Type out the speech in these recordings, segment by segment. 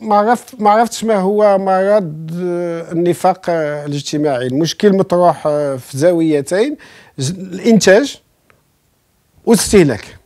ما عرفت ما عرفتش ما هو مرض آه، النفاق آه، الاجتماعي المشكل مطروح آه، في زاويتين الانتاج والاستهلاك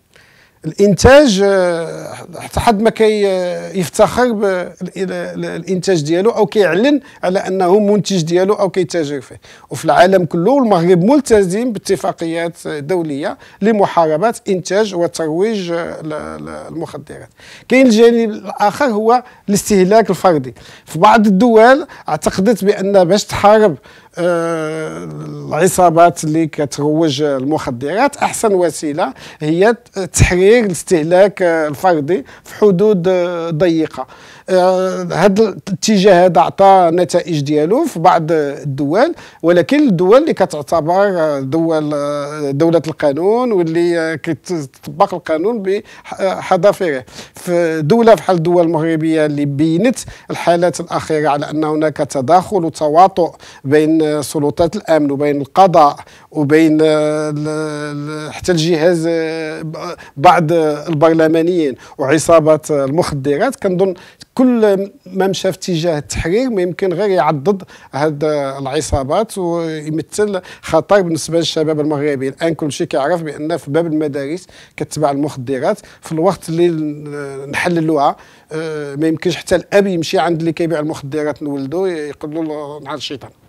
الانتاج آه، حتى حد ما كيفتخر آه، بالانتاج ديالو او كيعلن على انه منتج ديالو او كيتاجر فيه وفي العالم كله المغرب ملتزم باتفاقيات دوليه لمحاربه انتاج وترويج آه، المخدرات كاين الجانب الاخر هو الاستهلاك الفردي في بعض الدول اعتقدت بان باش تحارب العصابات اللي كتروج المخدرات احسن وسيله هي تحرير الاستهلاك الفردي في حدود ضيقه هذا آه، الاتجاه هذا عطى نتائج ديالو في بعض الدول ولكن الدول اللي كتعتبر دول دوله القانون واللي كتطبق القانون بحذافيره في دوله بحال الدول المغربيه اللي بينت الحالات الاخيره على ان هناك تداخل وتواطؤ بين سلطات الامن وبين القضاء وبين حتى الجهاز بعض البرلمانيين وعصابات المخدرات كنظن كل ما مشى في اتجاه التحرير ما يمكن غير يعضد هاد العصابات ويمثل خطر بالنسبه للشباب المغربي الان كل شيء كيعرف بان في باب المدارس كتباع المخدرات في الوقت اللي نحللوها آه، ما يمكنش حتى الاب يمشي عند اللي كيبيع المخدرات لولده يقول له نهار الشيطان